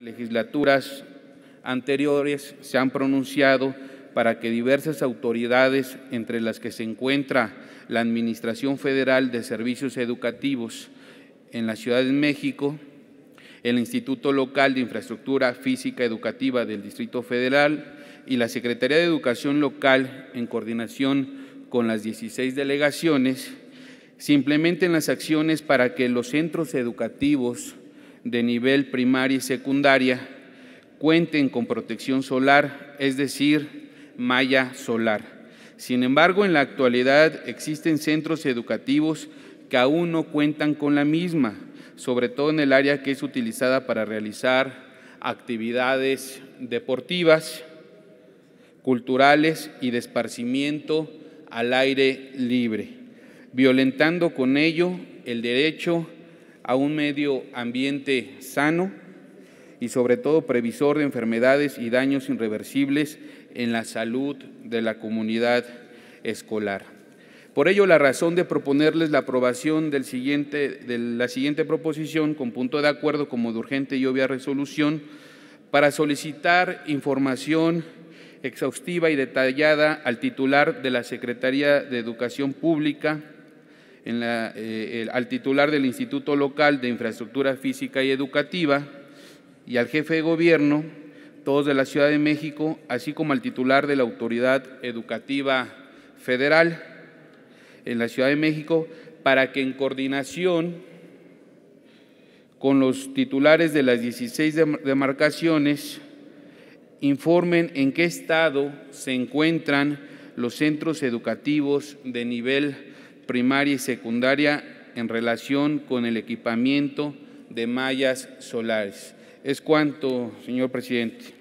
legislaturas anteriores se han pronunciado para que diversas autoridades, entre las que se encuentra la Administración Federal de Servicios Educativos en la Ciudad de México, el Instituto Local de Infraestructura Física Educativa del Distrito Federal y la Secretaría de Educación Local, en coordinación con las 16 delegaciones, se implementen las acciones para que los centros educativos de nivel primaria y secundaria cuenten con protección solar, es decir, malla solar. Sin embargo, en la actualidad existen centros educativos que aún no cuentan con la misma, sobre todo en el área que es utilizada para realizar actividades deportivas, culturales y de esparcimiento al aire libre, violentando con ello el derecho a un medio ambiente sano y sobre todo previsor de enfermedades y daños irreversibles en la salud de la comunidad escolar. Por ello, la razón de proponerles la aprobación del siguiente, de la siguiente proposición con punto de acuerdo como de urgente y obvia resolución para solicitar información exhaustiva y detallada al titular de la Secretaría de Educación Pública eh, al titular del Instituto Local de Infraestructura Física y Educativa y al jefe de gobierno, todos de la Ciudad de México, así como al titular de la Autoridad Educativa Federal en la Ciudad de México, para que en coordinación con los titulares de las 16 demarcaciones informen en qué estado se encuentran los centros educativos de nivel primaria y secundaria en relación con el equipamiento de mallas solares. Es cuanto, señor presidente.